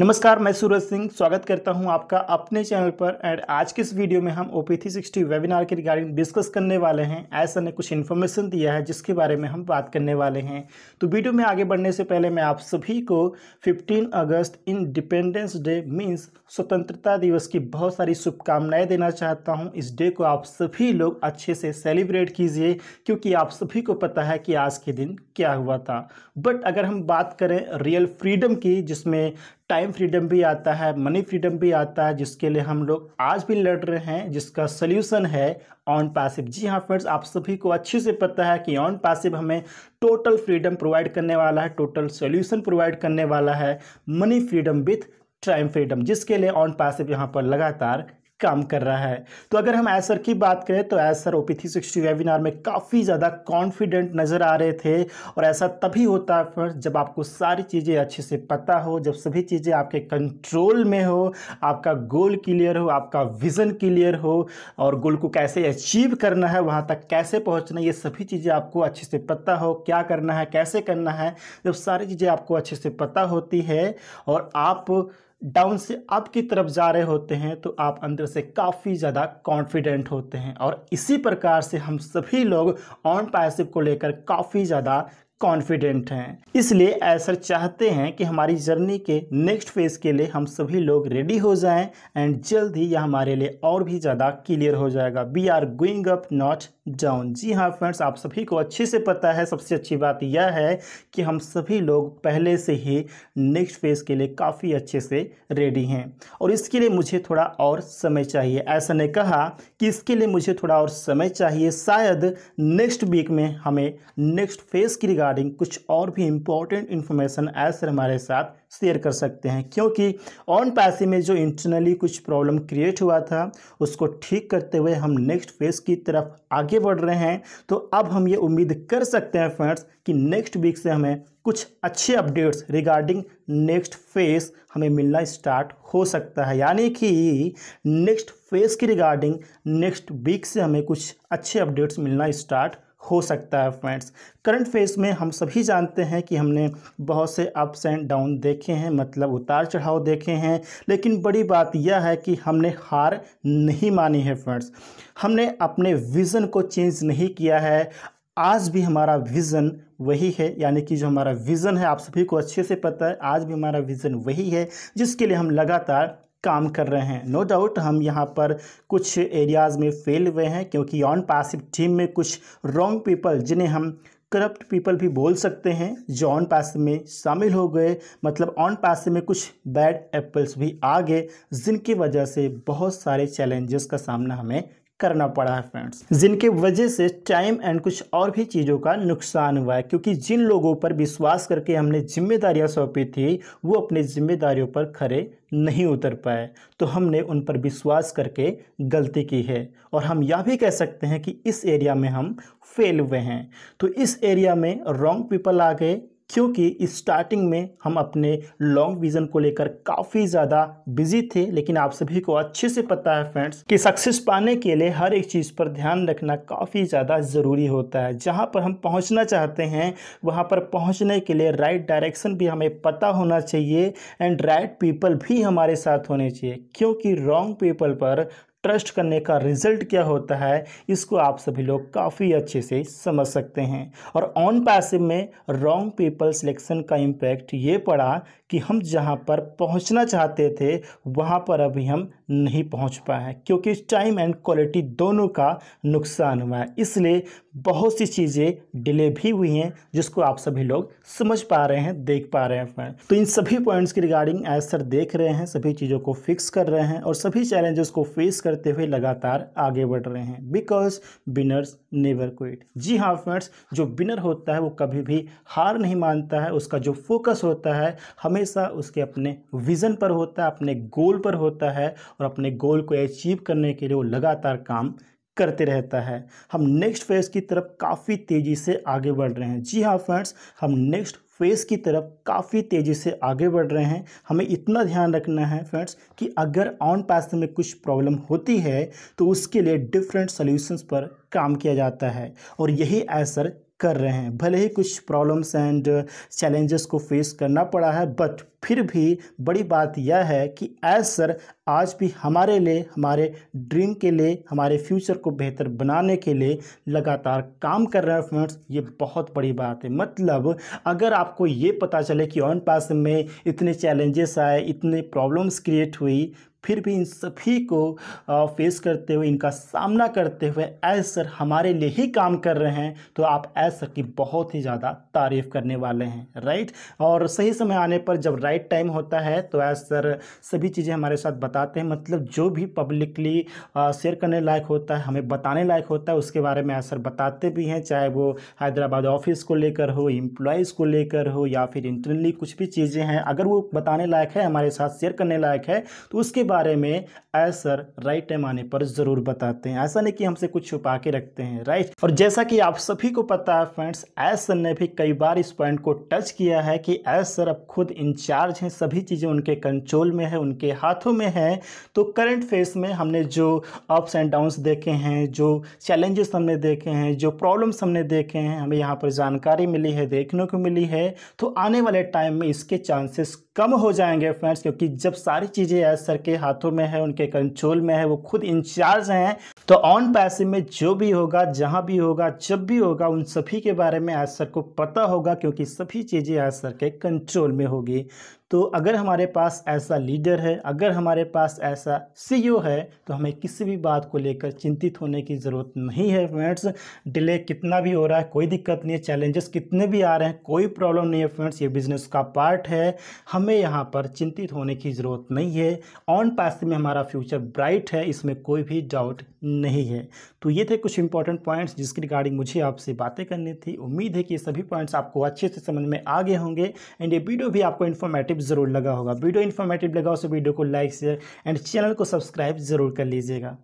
नमस्कार मैं सूरज सिंह स्वागत करता हूं आपका अपने चैनल पर एंड आज के इस वीडियो में हम O P three sixty webinar के रिगार्डिंग डिस्कस करने वाले हैं ऐसा ने कुछ इन्फॉर्मेशन दिया है जिसके बारे में हम बात करने वाले हैं तो वीडियो में आगे बढ़ने से पहले मैं आप सभी को 15 अगस्त इंडिपेंडेंस डे मीन्स स्वतंत्रता दिवस की बहुत सारी शुभकामनाएँ देना चाहता हूँ इस डे को आप सभी लोग अच्छे से सेलिब्रेट कीजिए क्योंकि आप सभी को पता है कि आज के दिन क्या हुआ था बट अगर हम बात करें रियल फ्रीडम की जिसमें टाइम फ्रीडम भी आता है मनी फ्रीडम भी आता है जिसके लिए हम लोग आज भी लड़ रहे हैं जिसका सोल्यूशन है ऑन पासिव जी हाँ फ्रेंड्स आप सभी को अच्छे से पता है कि ऑन पासिव हमें टोटल फ्रीडम प्रोवाइड करने वाला है टोटल सोल्यूशन प्रोवाइड करने वाला है money freedom with time freedom जिसके लिए ऑन पैसिव यहाँ पर लगातार काम कर रहा है तो अगर हम एसर की बात करें तो एसर O P three sixty webinar में काफ़ी ज़्यादा कॉन्फिडेंट नज़र आ रहे थे और ऐसा तभी होता है फ्रेंड्स जब आपको सारी चीज़ें अच्छे से पता हो जब सभी चीज़ें आपके कंट्रोल में हो आपका गोल क्लियर हो आपका विज़न क्लियर हो और गोल को कैसे अचीव करना है वहाँ तक कैसे पहुँचना है ये सभी चीज़ें आपको अच्छे से पता हो क्या करना है कैसे करना है जब सारी चीज़ें आपको अच्छे से पता होती है और आप डाउन से अप की तरफ जा रहे होते हैं तो आप अंदर से काफ़ी ज़्यादा कॉन्फिडेंट होते हैं और इसी प्रकार से हम सभी लोग ऑन पैसिव को लेकर काफ़ी ज़्यादा कॉन्फिडेंट हैं इसलिए ऐसा चाहते हैं कि हमारी जर्नी के नेक्स्ट फेज़ के लिए हम सभी लोग रेडी हो जाएं एंड जल्द ही यह हमारे लिए और भी ज़्यादा क्लियर हो जाएगा we are going up not down जी हाँ फ्रेंड्स आप सभी को अच्छे से पता है सबसे अच्छी बात यह है कि हम सभी लोग पहले से ही नेक्स्ट फेज़ के लिए काफ़ी अच्छे से रेडी हैं और इसके लिए मुझे थोड़ा और समय चाहिए ऐसा ने कहा कि इसके लिए मुझे थोड़ा और समय चाहिए शायद नेक्स्ट वीक में हमें नेक्स्ट फेज़ की रिगार्डिंग कुछ और भी इम्पोर्टेंट इन्फॉर्मेशन ऐसे हमारे साथ शेयर कर सकते हैं क्योंकि ऑन पैसे में जो इंटरनली कुछ प्रॉब्लम क्रिएट हुआ था उसको ठीक करते हुए हम नेक्स्ट फेज़ की तरफ आगे बढ़ रहे हैं तो अब हम ये उम्मीद कर सकते हैं फ्रेंड्स कि नेक्स्ट वीक से हमें कुछ अच्छे अपडेट्स रिगार्डिंग नेक्स्ट फेज़ हमें मिलना स्टार्ट हो सकता है यानी कि नेक्स्ट फेज़ की रिगार्डिंग नेक्स्ट वीक से हमें कुछ अच्छे अपडेट्स मिलना स्टार्ट हो सकता है फ्रेंड्स करंट फेज में हम सभी जानते हैं कि हमने बहुत से अप्स एंड डाउन देखे हैं मतलब उतार चढ़ाव देखे हैं लेकिन बड़ी बात यह है कि हमने हार नहीं मानी है फ्रेंड्स हमने अपने विज़न को चेंज नहीं किया है आज भी हमारा विज़न वही है यानी कि जो हमारा विज़न है आप सभी को अच्छे से पता है आज भी हमारा विज़न वही है जिसके लिए हम लगातार काम कर रहे हैं नो no डाउट हम यहाँ पर कुछ एरियाज़ में फेल हुए हैं क्योंकि ऑन पैसिव टीम में कुछ रॉन्ग पीपल जिन्हें हम करप्ट पीपल भी बोल सकते हैं जो ऑन पास में शामिल हो गए मतलब ऑन पास में कुछ बैड एप्पल्स भी आ गए जिनकी वजह से बहुत सारे चैलेंजेस का सामना हमें करना पड़ा है फ्रेंड्स जिनके वजह से टाइम एंड कुछ और भी चीज़ों का नुकसान हुआ है क्योंकि जिन लोगों पर विश्वास करके हमने जिम्मेदारियां सौंपी थी वो अपनी जिम्मेदारियों पर खड़े नहीं उतर पाए तो हमने उन पर विश्वास करके गलती की है और हम यह भी कह सकते हैं कि इस एरिया में हम फेल हुए हैं तो इस एरिया में रॉन्ग पीपल आ गए क्योंकि स्टार्टिंग में हम अपने लॉन्ग विज़न को लेकर काफ़ी ज़्यादा बिजी थे लेकिन आप सभी को अच्छे से पता है फ्रेंड्स कि सक्सेस पाने के लिए हर एक चीज़ पर ध्यान रखना काफ़ी ज़्यादा ज़रूरी होता है जहाँ पर हम पहुँचना चाहते हैं वहाँ पर पहुँचने के लिए राइट डायरेक्शन भी हमें पता होना चाहिए एंड राइट पीपल भी हमारे साथ होने चाहिए क्योंकि रॉन्ग पीपल पर ट्रस्ट करने का रिजल्ट क्या होता है इसको आप सभी लोग काफ़ी अच्छे से समझ सकते हैं और ऑन पैसिव में रॉन्ग पीपल सिलेक्शन का इम्पैक्ट ये पड़ा कि हम जहाँ पर पहुँचना चाहते थे वहाँ पर अभी हम नहीं पहुंच पाए हैं क्योंकि टाइम एंड क्वालिटी दोनों का नुकसान हुआ है इसलिए बहुत सी चीज़ें डिले भी हुई हैं जिसको आप सभी लोग समझ पा रहे हैं देख पा रहे हैं तो इन सभी पॉइंट्स की रिगार्डिंग एज सर देख रहे हैं सभी चीज़ों को फिक्स कर रहे हैं और सभी चैलेंजेस को फेस करते हुए लगातार आगे बढ़ रहे हैं बिकॉज बिनर्स नेवर क्विट जी हाँ फ्रेंड्स जो बिनर होता है वो कभी भी हार नहीं मानता है उसका जो फोकस होता है हमेशा उसके अपने विज़न पर होता है अपने गोल पर होता है और अपने गोल को अचीव करने के लिए वो लगातार काम करते रहता है हम नेक्स्ट फेज़ की तरफ काफ़ी तेज़ी से आगे बढ़ रहे हैं जी हाँ फ्रेंड्स हम नेक्स्ट फेज़ की तरफ काफ़ी तेज़ी से आगे बढ़ रहे हैं हमें इतना ध्यान रखना है फ्रेंड्स कि अगर ऑन पास में कुछ प्रॉब्लम होती है तो उसके लिए डिफरेंट सॉल्यूशंस पर काम किया जाता है और यही असर कर रहे हैं भले ही कुछ प्रॉब्लम्स एंड चैलेंजेस को फेस करना पड़ा है बट फिर भी बड़ी बात यह है कि एज सर आज भी हमारे लिए हमारे ड्रीम के लिए हमारे फ्यूचर को बेहतर बनाने के लिए लगातार काम कर रहे हैं फ्रेंड्स ये बहुत बड़ी बात है मतलब अगर आपको ये पता चले कि ऑन पास में इतने चैलेंजेस आए इतने प्रॉब्लम्स क्रिएट हुई फिर भी इन सभी को फेस करते हुए इनका सामना करते हुए एज सर हमारे लिए ही काम कर रहे हैं तो आप एज सर की बहुत ही ज़्यादा तारीफ़ करने वाले हैं राइट और सही समय आने पर जब राइट टाइम होता है तो एज सर सभी चीज़ें हमारे साथ बताते हैं मतलब जो भी पब्लिकली शेयर करने लायक होता है हमें बताने लायक होता है उसके बारे में एज सर बताते भी हैं चाहे वो हैदराबाद ऑफिस को लेकर हो इम्प्लॉयज़ को लेकर हो या फिर इंटरनली कुछ भी चीज़ें हैं अगर वो बताने लायक है हमारे साथ शेयर करने लायक है तो उसके बारे में आंसर राइट टाइम आने पर ज़रूर बताते हैं ऐसा नहीं कि हमसे कुछ छुपा के रखते हैं राइट और जैसा कि आप सभी को पता है फ्रेंड्स आय ने भी कई बार इस पॉइंट को टच किया है कि आय अब खुद इंचार्ज हैं सभी चीज़ें उनके कंट्रोल में है उनके हाथों में है तो करंट फेस में हमने जो अप्स एंड डाउन्स देखे हैं जो चैलेंजेस हमने देखे हैं जो प्रॉब्लम्स हमने देखे हैं हमें यहाँ पर जानकारी मिली है देखने को मिली है तो आने वाले टाइम में इसके चांसेस कम हो जाएंगे फ्रेंड्स क्योंकि जब सारी चीज़ें एस सर के हाथों में है उनके कंट्रोल में है वो खुद इंचार्ज हैं तो ऑन पैसे में जो भी होगा जहां भी होगा जब भी होगा उन सभी के बारे में एस सर को पता होगा क्योंकि सभी चीज़ें एस सर के कंट्रोल में होगी तो अगर हमारे पास ऐसा लीडर है अगर हमारे पास ऐसा सीईओ e है तो हमें किसी भी बात को लेकर चिंतित होने की ज़रूरत नहीं है फ्रेंड्स डिले कितना भी हो रहा है कोई दिक्कत नहीं है चैलेंजेस कितने भी आ रहे हैं कोई प्रॉब्लम नहीं है फ्रेंड्स ये बिज़नेस का पार्ट है हमें यहाँ पर चिंतित होने की ज़रूरत नहीं है ऑन पास में हमारा फ्यूचर ब्राइट है इसमें कोई भी डाउट नहीं है तो ये थे कुछ इंपॉर्टेंट पॉइंट्स जिसके रिगार्डिंग मुझे आपसे बातें करनी थी उम्मीद है कि ये सभी पॉइंट्स आपको अच्छे से समझ में आ गए होंगे एंड ये वीडियो भी आपको इन्फॉर्मेटिव ज़रूर लगा होगा वीडियो इन्फॉर्मेटिव लगा उस तो वीडियो को लाइक शेयर एंड चैनल को सब्सक्राइब ज़रूर कर लीजिएगा